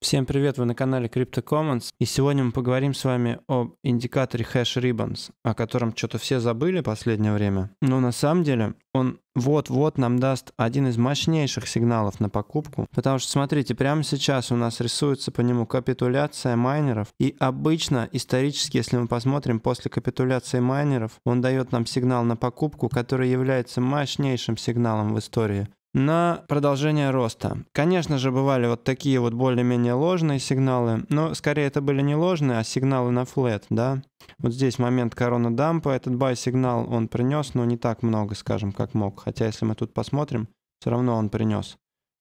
Всем привет, вы на канале Crypto Commons, и сегодня мы поговорим с вами об индикаторе Hash Ribbons, о котором что-то все забыли последнее время. Но на самом деле он вот-вот нам даст один из мощнейших сигналов на покупку, потому что, смотрите, прямо сейчас у нас рисуется по нему капитуляция майнеров, и обычно, исторически, если мы посмотрим, после капитуляции майнеров, он дает нам сигнал на покупку, который является мощнейшим сигналом в истории на продолжение роста. Конечно же, бывали вот такие вот более-менее ложные сигналы, но скорее это были не ложные, а сигналы на флет, да. Вот здесь момент корона дампа, этот бай-сигнал он принес, но не так много, скажем, как мог. Хотя если мы тут посмотрим, все равно он принес.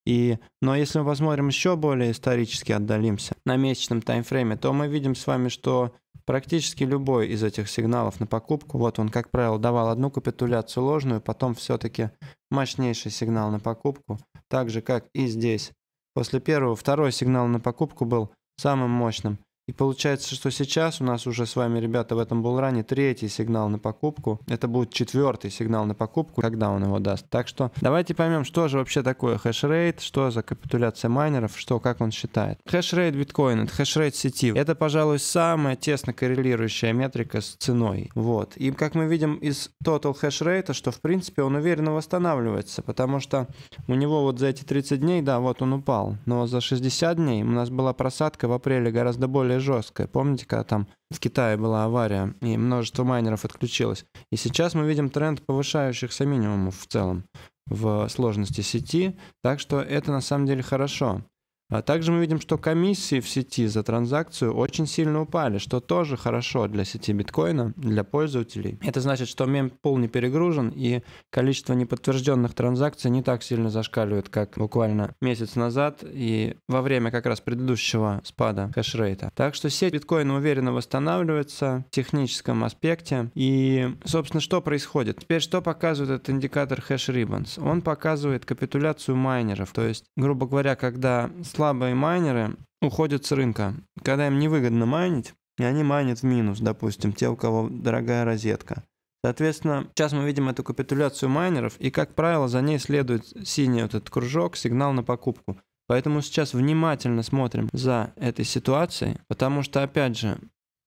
И, но если мы посмотрим еще более исторически отдалимся на месячном таймфрейме, то мы видим с вами, что практически любой из этих сигналов на покупку, вот он, как правило, давал одну капитуляцию ложную, потом все-таки мощнейший сигнал на покупку, так же, как и здесь. После первого, второй сигнал на покупку был самым мощным. И получается, что сейчас у нас уже с вами, ребята, в этом булране третий сигнал на покупку. Это будет четвертый сигнал на покупку, когда он его даст. Так что давайте поймем, что же вообще такое хешрейт, что за капитуляция майнеров, что, как он считает. Хешрейт биткоина, это хешрейт сети. Это, пожалуй, самая тесно коррелирующая метрика с ценой. Вот. И как мы видим из total хешрейта, что, в принципе, он уверенно восстанавливается, потому что у него вот за эти 30 дней, да, вот он упал, но за 60 дней у нас была просадка в апреле гораздо более более жесткое. Помните, когда там в Китае была авария, и множество майнеров отключилось? И сейчас мы видим тренд повышающихся минимумов в целом в сложности сети, так что это на самом деле хорошо. А также мы видим, что комиссии в сети за транзакцию очень сильно упали, что тоже хорошо для сети биткоина, для пользователей. Это значит, что мемпул не перегружен и количество неподтвержденных транзакций не так сильно зашкаливает, как буквально месяц назад и во время как раз предыдущего спада кэшрейта. Так что сеть биткоина уверенно восстанавливается в техническом аспекте. И, собственно, что происходит? Теперь что показывает этот индикатор хэш ribbons? Он показывает капитуляцию майнеров. То есть, грубо говоря, когда слабые майнеры уходят с рынка. Когда им невыгодно майнить, и они майнят в минус, допустим, те, у кого дорогая розетка. Соответственно, сейчас мы видим эту капитуляцию майнеров, и, как правило, за ней следует синий вот этот кружок, сигнал на покупку. Поэтому сейчас внимательно смотрим за этой ситуацией, потому что, опять же,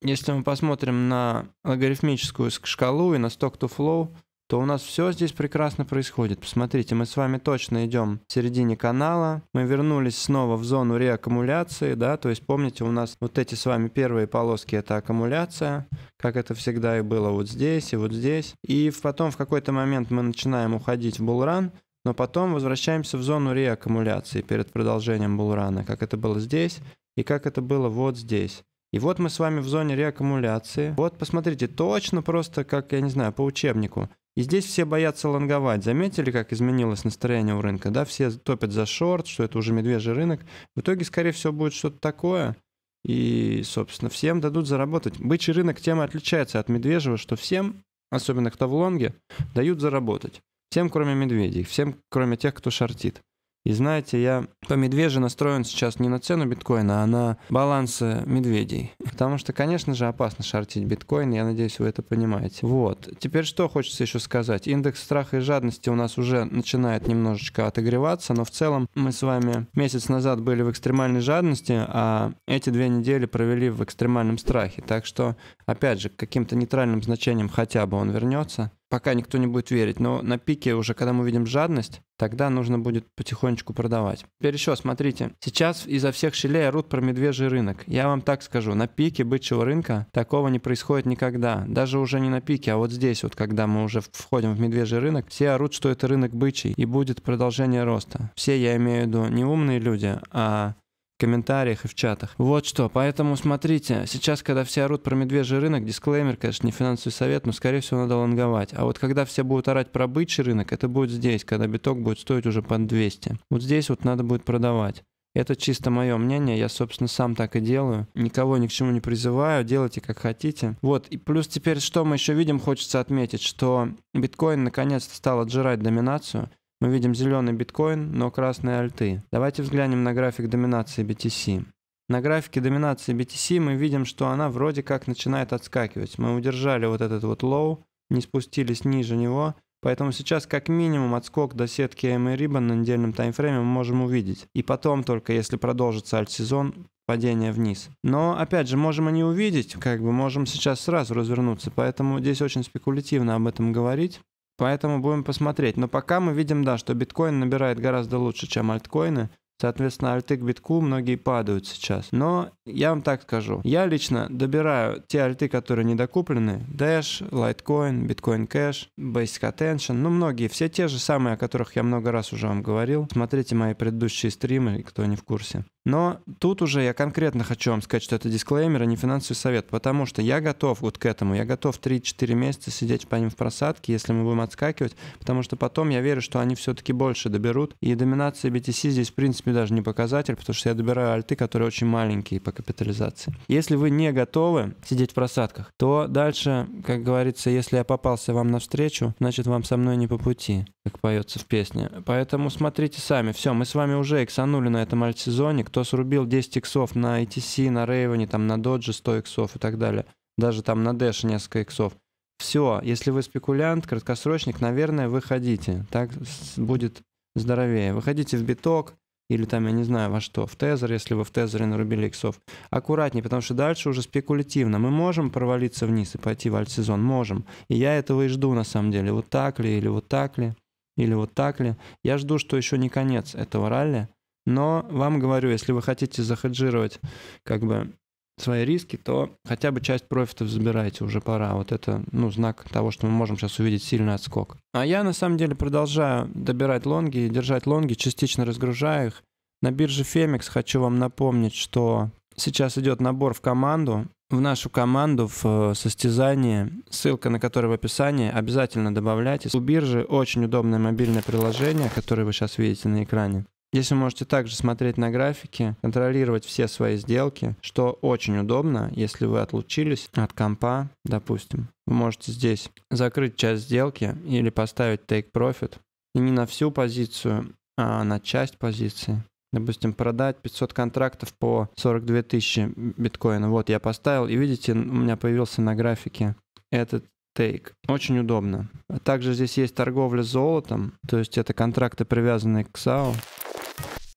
если мы посмотрим на логарифмическую шкалу и на сток to flow то у нас все здесь прекрасно происходит. Посмотрите, мы с вами точно идем в середине канала. Мы вернулись снова в зону реаккумуляции, да, то есть помните, у нас вот эти с вами первые полоски — это аккумуляция, как это всегда и было вот здесь и вот здесь. И потом в какой-то момент мы начинаем уходить в булран, но потом возвращаемся в зону реаккумуляции перед продолжением булрана, как это было здесь и как это было вот здесь. И вот мы с вами в зоне реаккумуляции. Вот, посмотрите, точно просто, как, я не знаю, по учебнику. И здесь все боятся лонговать. Заметили, как изменилось настроение у рынка? Да, все топят за шорт, что это уже медвежий рынок. В итоге, скорее всего, будет что-то такое. И, собственно, всем дадут заработать. Бычий рынок тем и отличается от медвежьего, что всем, особенно кто в лонге, дают заработать. Всем, кроме медведей, всем, кроме тех, кто шортит. И знаете, я по медвежью настроен сейчас не на цену биткоина, а на баланс медведей. Потому что, конечно же, опасно шортить биткоин, я надеюсь, вы это понимаете. Вот. Теперь что хочется еще сказать. Индекс страха и жадности у нас уже начинает немножечко отогреваться, но в целом мы с вами месяц назад были в экстремальной жадности, а эти две недели провели в экстремальном страхе. Так что, опять же, к каким-то нейтральным значениям хотя бы он вернется пока никто не будет верить. Но на пике уже, когда мы видим жадность, тогда нужно будет потихонечку продавать. Теперь еще, смотрите, сейчас изо всех щелей орут про медвежий рынок. Я вам так скажу, на пике бычьего рынка такого не происходит никогда. Даже уже не на пике, а вот здесь вот, когда мы уже входим в медвежий рынок, все орут, что это рынок бычий, и будет продолжение роста. Все, я имею в виду, не умные люди, а комментариях и в чатах. Вот что, поэтому смотрите, сейчас, когда все орут про медвежий рынок, дисклеймер, конечно, не финансовый совет, но, скорее всего, надо лонговать. А вот когда все будут орать про бычий рынок, это будет здесь, когда биток будет стоить уже под 200. Вот здесь вот надо будет продавать. Это чисто мое мнение, я, собственно, сам так и делаю. Никого ни к чему не призываю, делайте как хотите. Вот, и плюс теперь, что мы еще видим, хочется отметить, что биткоин наконец-то стал отжирать доминацию. Мы видим зеленый биткоин, но красные альты. Давайте взглянем на график доминации BTC. На графике доминации BTC мы видим, что она вроде как начинает отскакивать. Мы удержали вот этот вот лоу, не спустились ниже него, Поэтому сейчас как минимум отскок до сетки AMA Ribbon на недельном таймфрейме мы можем увидеть. И потом только, если продолжится альт-сезон, падение вниз. Но, опять же, можем и не увидеть, как бы можем сейчас сразу развернуться, поэтому здесь очень спекулятивно об этом говорить. Поэтому будем посмотреть. Но пока мы видим, да, что биткоин набирает гораздо лучше, чем альткоины. Соответственно, альты к битку многие падают сейчас. Но я вам так скажу. Я лично добираю те альты, которые недокуплены. Dash, Litecoin, Bitcoin Cash, Basic Attention. Ну, многие. Все те же самые, о которых я много раз уже вам говорил. Смотрите мои предыдущие стримы, кто не в курсе. Но тут уже я конкретно хочу вам сказать, что это дисклеймер, а не финансовый совет, потому что я готов вот к этому, я готов 3-4 месяца сидеть по ним в просадке, если мы будем отскакивать, потому что потом я верю, что они все-таки больше доберут, и доминация BTC здесь в принципе даже не показатель, потому что я добираю альты, которые очень маленькие по капитализации. Если вы не готовы сидеть в просадках, то дальше, как говорится, если я попался вам навстречу, значит вам со мной не по пути, как поется в песне. Поэтому смотрите сами. Все, мы с вами уже иксанули на этом альт сезоне кто срубил 10 иксов на ITC, на Рейвене, там на Dodge 100 иксов и так далее, даже там на Dash несколько иксов. Все, если вы спекулянт, краткосрочник, наверное, выходите. Так будет здоровее. Выходите в биток, или там, я не знаю, во что, в тезер, если вы в тезере нарубили иксов. Аккуратнее, потому что дальше уже спекулятивно. Мы можем провалиться вниз и пойти в альт-сезон? Можем. И я этого и жду, на самом деле. Вот так ли, или вот так ли, или вот так ли. Я жду, что еще не конец этого ралли. Но вам говорю, если вы хотите захеджировать как бы свои риски, то хотя бы часть профитов забирайте, уже пора. Вот это, ну, знак того, что мы можем сейчас увидеть сильный отскок. А я, на самом деле, продолжаю добирать лонги, держать лонги, частично разгружаю их. На бирже Фемикс хочу вам напомнить, что сейчас идет набор в команду, в нашу команду в э, состязание, ссылка на которое в описании, обязательно добавляйте. У биржи очень удобное мобильное приложение, которое вы сейчас видите на экране. Если вы можете также смотреть на графики, контролировать все свои сделки, что очень удобно, если вы отлучились от компа, допустим. Вы можете здесь закрыть часть сделки или поставить take profit. И не на всю позицию, а на часть позиции. Допустим, продать 500 контрактов по 42 тысячи биткоина. Вот я поставил, и видите, у меня появился на графике этот тейк. Очень удобно. Также здесь есть торговля золотом, то есть это контракты, привязанные к САУ.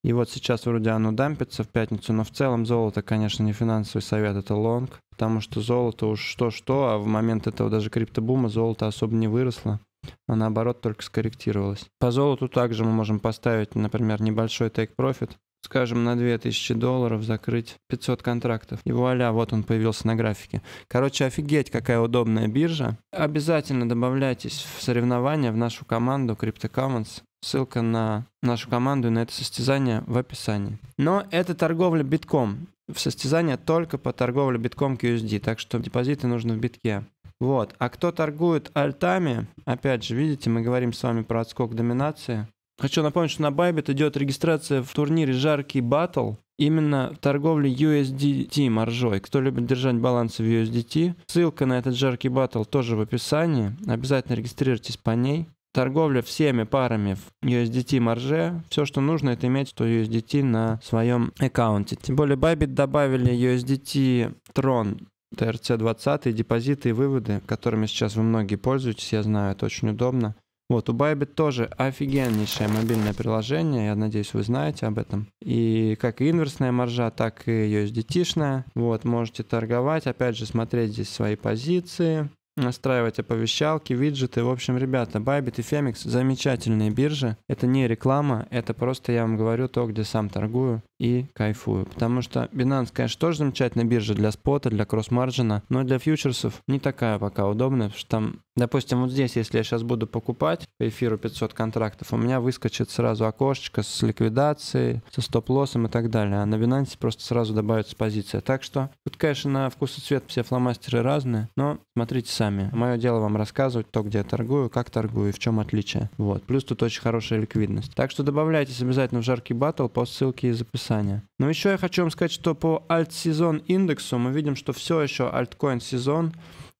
И вот сейчас вроде оно дампится в пятницу, но в целом золото, конечно, не финансовый совет, это лонг, потому что золото уж что-что, а в момент этого даже криптобума золото особо не выросло а наоборот только скорректировалось. По золоту также мы можем поставить, например, небольшой тейк-профит, скажем, на 2000 долларов закрыть 500 контрактов. И вуаля, вот он появился на графике. Короче, офигеть, какая удобная биржа. Обязательно добавляйтесь в соревнования, в нашу команду Crypto Commons. Ссылка на нашу команду и на это состязание в описании. Но это торговля битком. В состязание только по торговле битком к USD, так что депозиты нужны в битке. Вот. А кто торгует альтами, опять же, видите, мы говорим с вами про отскок доминации. Хочу напомнить, что на Bybit идет регистрация в турнире «Жаркий батл» именно в торговле USDT моржой. Кто любит держать балансы в USDT, ссылка на этот «Жаркий батл» тоже в описании. Обязательно регистрируйтесь по ней. Торговля всеми парами в USDT марже. Все, что нужно, это иметь 100 USDT на своем аккаунте. Тем более Bybit добавили USDT Tron TRC20, депозиты и выводы, которыми сейчас вы многие пользуетесь, я знаю, это очень удобно. Вот, у Bybit тоже офигеннейшее мобильное приложение, я надеюсь, вы знаете об этом. И как и инверсная маржа, так и USDT-шная. Вот, можете торговать, опять же, смотреть здесь свои позиции, настраивать оповещалки, виджеты. В общем, ребята, Bybit и Femix замечательные биржи. Это не реклама, это просто я вам говорю то, где сам торгую и кайфую. Потому что Binance, конечно, тоже замечательная биржа для спота, для кросс маржина но для фьючерсов не такая пока удобная, потому что там, допустим, вот здесь, если я сейчас буду покупать по эфиру 500 контрактов, у меня выскочит сразу окошечко с ликвидацией, со стоп-лоссом и так далее. А на Binance просто сразу добавится позиция. Так что тут, конечно, на вкус и цвет все фломастеры разные, но смотрите сами сами. Мое дело вам рассказывать то, где я торгую, как торгую и в чем отличие. Вот. Плюс тут очень хорошая ликвидность. Так что добавляйтесь обязательно в жаркий батл по ссылке из описания. Но ну, еще я хочу вам сказать, что по альт-сезон индексу мы видим, что все еще альткоин сезон.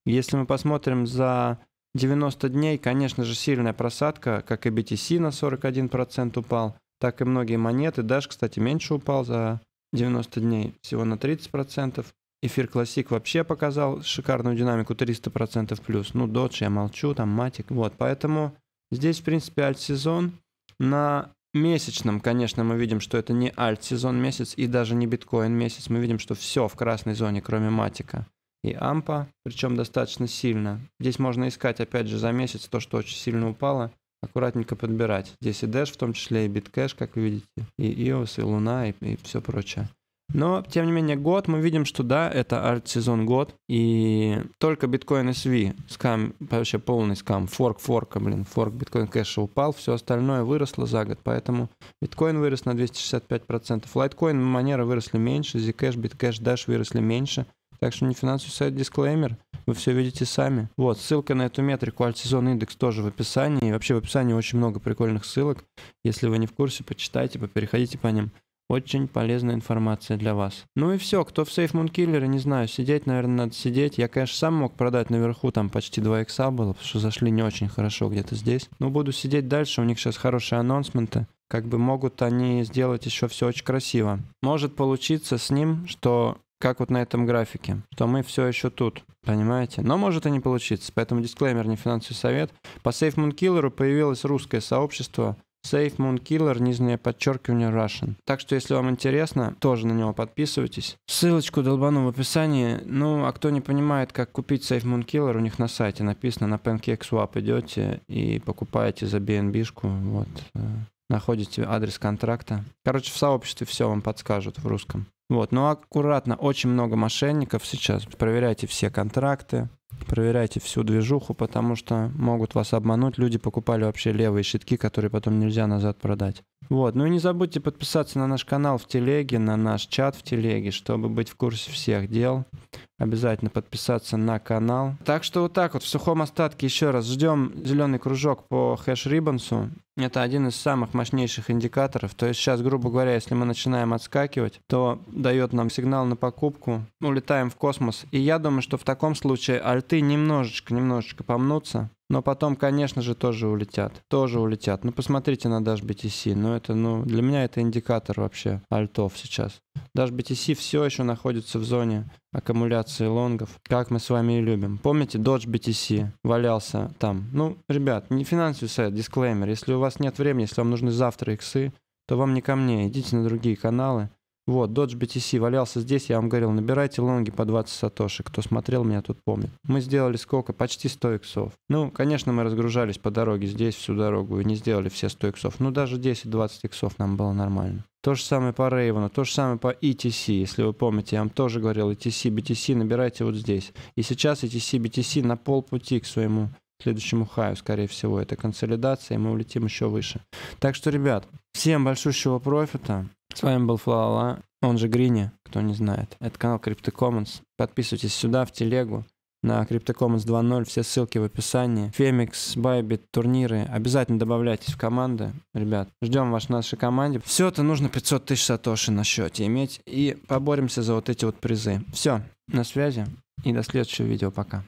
Если мы посмотрим за 90 дней, конечно же, сильная просадка, как и BTC на 41% упал, так и многие монеты. Dash, кстати, меньше упал за 90 дней, всего на 30%. Эфир Классик вообще показал шикарную динамику 300% плюс. Ну, Додж, я молчу, там Матик. Вот, поэтому здесь, в принципе, альт-сезон. На месячном, конечно, мы видим, что это не альт-сезон месяц и даже не биткоин месяц. Мы видим, что все в красной зоне, кроме Матика и Ампа, причем достаточно сильно. Здесь можно искать, опять же, за месяц то, что очень сильно упало, аккуратненько подбирать. Здесь и Dash, в том числе и Bitcash, как видите, и EOS, и Луна, и, и все прочее. Но, тем не менее, год мы видим, что да, это арт-сезон год, и только биткоин SV, скам, вообще полный скам, форк форка, блин, форк биткоин кэша упал, все остальное выросло за год, поэтому биткоин вырос на 265%, лайткоин, манера выросли меньше, Zcash, биткэш Dash выросли меньше, так что не финансовый сайт дисклеймер, вы все видите сами. Вот, ссылка на эту метрику, альтсезон индекс тоже в описании. И вообще в описании очень много прикольных ссылок. Если вы не в курсе, почитайте, попереходите по ним. Очень полезная информация для вас. Ну и все, кто в Safe Moon Killer, не знаю, сидеть, наверное, надо сидеть. Я, конечно, сам мог продать наверху, там почти 2 икса было, потому что зашли не очень хорошо где-то здесь. Но буду сидеть дальше, у них сейчас хорошие анонсменты. Как бы могут они сделать еще все очень красиво. Может получиться с ним, что как вот на этом графике, что мы все еще тут, понимаете? Но может и не получиться, поэтому дисклеймер, не финансовый совет. По SafeMoon Killer появилось русское сообщество, Safe Moon Killer, нижнее подчеркивание Russian. Так что, если вам интересно, тоже на него подписывайтесь. Ссылочку долбану в описании. Ну, а кто не понимает, как купить Safe Moon Killer, у них на сайте написано, на PancakeSwap идете и покупаете за BNB-шку, вот, э, находите адрес контракта. Короче, в сообществе все вам подскажут в русском. Вот, но ну, аккуратно, очень много мошенников сейчас. Проверяйте все контракты, проверяйте всю движуху, потому что могут вас обмануть. Люди покупали вообще левые щитки, которые потом нельзя назад продать. Вот. Ну и не забудьте подписаться на наш канал в Телеге, на наш чат в Телеге, чтобы быть в курсе всех дел. Обязательно подписаться на канал. Так что вот так вот, в сухом остатке еще раз ждем зеленый кружок по хэш рибансу Это один из самых мощнейших индикаторов. То есть сейчас, грубо говоря, если мы начинаем отскакивать, то дает нам сигнал на покупку, улетаем в космос. И я думаю, что в таком случае альты немножечко-немножечко помнутся. Но потом, конечно же, тоже улетят. Тоже улетят. Ну, посмотрите на Dash BTC. Ну, это, ну, для меня это индикатор вообще альтов сейчас. Dash BTC все еще находится в зоне аккумуляции лонгов, как мы с вами и любим. Помните, Dodge BTC валялся там. Ну, ребят, не финансовый сайт, дисклеймер. Если у вас нет времени, если вам нужны завтра иксы, то вам не ко мне. Идите на другие каналы. Вот, Dodge BTC валялся здесь, я вам говорил, набирайте лонги по 20 сатоши, кто смотрел меня тут помнит. Мы сделали сколько? Почти 100 иксов. Ну, конечно, мы разгружались по дороге здесь всю дорогу и не сделали все 100 иксов, Но ну, даже 10-20 иксов нам было нормально. То же самое по Рейвену, то же самое по ETC, если вы помните, я вам тоже говорил, ETC, BTC набирайте вот здесь. И сейчас ETC, BTC на полпути к своему следующему хаю, скорее всего, это консолидация, и мы улетим еще выше. Так что, ребят, всем большущего профита, с вами был Флала, он же Грини, кто не знает. Это канал Crypto Commons. Подписывайтесь сюда, в телегу, на Crypto Commons 2.0, все ссылки в описании. Фемикс, Байбит, турниры. Обязательно добавляйтесь в команды, ребят. Ждем вас в нашей команде. Все это нужно 500 тысяч сатоши на счете иметь. И поборемся за вот эти вот призы. Все, на связи. И до следующего видео. Пока.